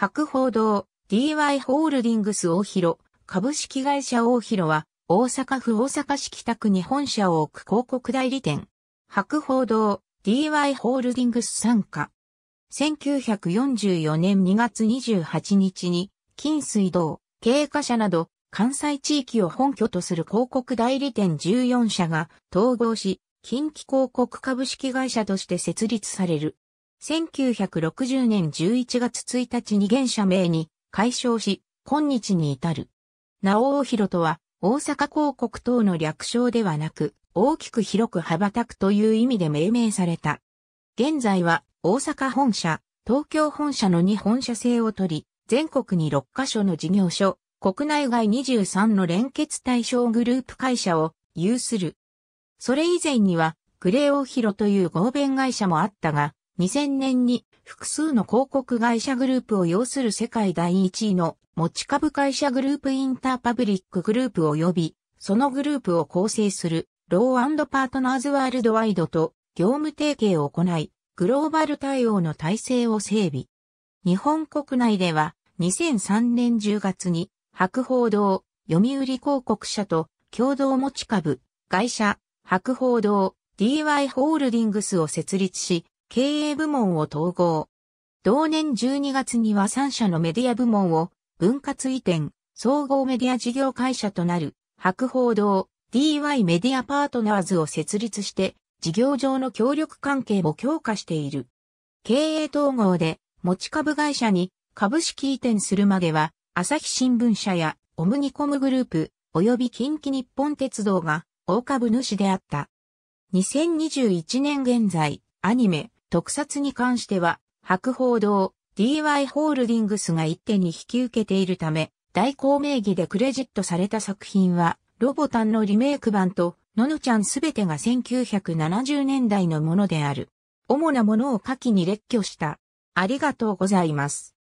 博報堂、DY ホールディングス大広、株式会社大広は、大阪府大阪市北区に本社を置く広告代理店。博報堂、DY ホールディングス参加。1944年2月28日に、金水道、経過者など、関西地域を本拠とする広告代理店14社が統合し、近畿広告株式会社として設立される。1960年11月1日に現社名に解消し、今日に至る。直尾広とは、大阪広告等の略称ではなく、大きく広く羽ばたくという意味で命名された。現在は、大阪本社、東京本社の2本社制を取り、全国に6カ所の事業所、国内外23の連結対象グループ会社を有する。それ以前には、クレオヒロという合弁会社もあったが、2000年に複数の広告会社グループを要する世界第1位の持ち株会社グループインターパブリックグループ及びそのグループを構成するローパートナーズワールドワイドと業務提携を行いグローバル対応の体制を整備。日本国内では2003年10月に白報堂、読売広告社と共同持ち株、会社、白報堂、DY ホールディングスを設立し、経営部門を統合。同年12月には3社のメディア部門を分割移転、総合メディア事業会社となる博報堂 DY メディアパートナーズを設立して事業上の協力関係を強化している。経営統合で持ち株会社に株式移転するまでは朝日新聞社やオムニコムグループ及び近畿日本鉄道が大株主であった。2021年現在、アニメ、特撮に関しては、博報堂、DY ホールディングスが一手に引き受けているため、代行名義でクレジットされた作品は、ロボタンのリメイク版と、ののちゃんすべてが1970年代のものである。主なものを下記に列挙した。ありがとうございます。